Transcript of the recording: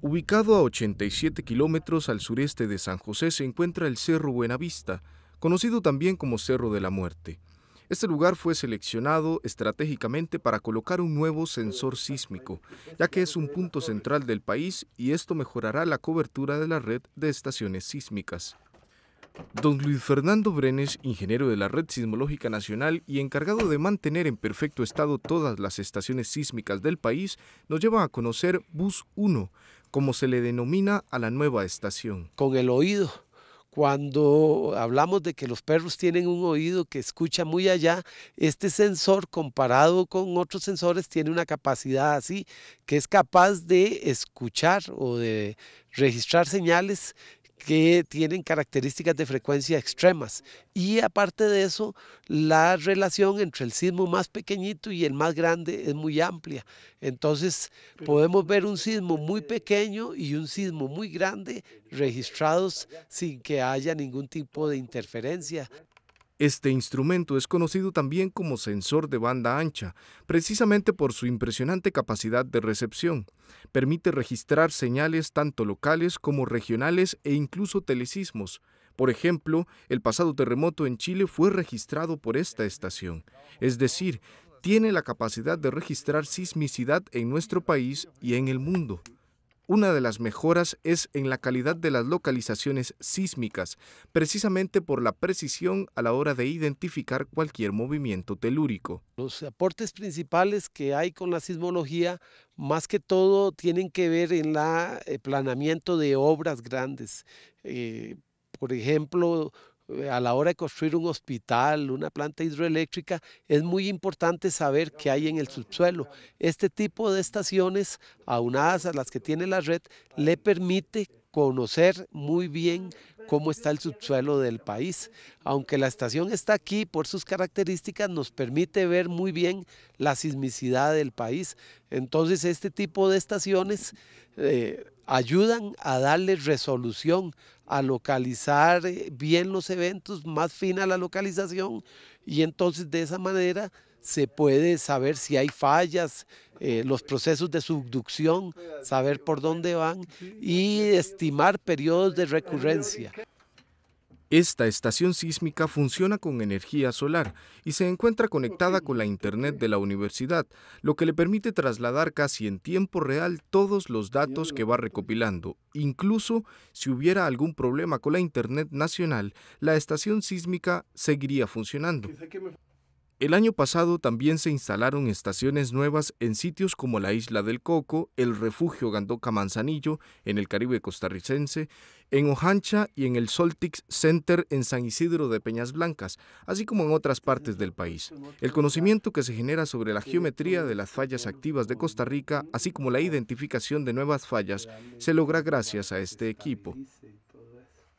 Ubicado a 87 kilómetros al sureste de San José se encuentra el Cerro Buenavista, conocido también como Cerro de la Muerte. Este lugar fue seleccionado estratégicamente para colocar un nuevo sensor sísmico, ya que es un punto central del país y esto mejorará la cobertura de la red de estaciones sísmicas. Don Luis Fernando Brenes, ingeniero de la Red Sismológica Nacional y encargado de mantener en perfecto estado todas las estaciones sísmicas del país, nos lleva a conocer Bus 1, como se le denomina a la nueva estación. Con el oído. Cuando hablamos de que los perros tienen un oído que escucha muy allá, este sensor comparado con otros sensores tiene una capacidad así, que es capaz de escuchar o de registrar señales que tienen características de frecuencia extremas. Y aparte de eso, la relación entre el sismo más pequeñito y el más grande es muy amplia. Entonces, podemos ver un sismo muy pequeño y un sismo muy grande registrados sin que haya ningún tipo de interferencia. Este instrumento es conocido también como sensor de banda ancha, precisamente por su impresionante capacidad de recepción. Permite registrar señales tanto locales como regionales e incluso telesismos. Por ejemplo, el pasado terremoto en Chile fue registrado por esta estación, es decir, tiene la capacidad de registrar sismicidad en nuestro país y en el mundo. Una de las mejoras es en la calidad de las localizaciones sísmicas, precisamente por la precisión a la hora de identificar cualquier movimiento telúrico. Los aportes principales que hay con la sismología más que todo tienen que ver en el eh, planeamiento de obras grandes. Eh, por ejemplo, eh, a la hora de construir un hospital, una planta hidroeléctrica, es muy importante saber qué hay en el subsuelo. Este tipo de estaciones, aunadas a las que tiene la red, le permite conocer muy bien cómo está el subsuelo del país. Aunque la estación está aquí, por sus características, nos permite ver muy bien la sismicidad del país. Entonces, este tipo de estaciones... Eh, ayudan a darle resolución, a localizar eh, bien los eventos, más fina la localización y entonces de esa manera se puede saber si hay fallas, eh, los procesos de subducción, saber por dónde van y estimar periodos de recurrencia. Esta estación sísmica funciona con energía solar y se encuentra conectada con la Internet de la universidad, lo que le permite trasladar casi en tiempo real todos los datos que va recopilando. Incluso si hubiera algún problema con la Internet nacional, la estación sísmica seguiría funcionando. El año pasado también se instalaron estaciones nuevas en sitios como la Isla del Coco, el Refugio Gandoca Manzanillo en el Caribe costarricense, en Ojancha y en el Soltix Center en San Isidro de Peñas Blancas, así como en otras partes del país. El conocimiento que se genera sobre la geometría de las fallas activas de Costa Rica, así como la identificación de nuevas fallas, se logra gracias a este equipo.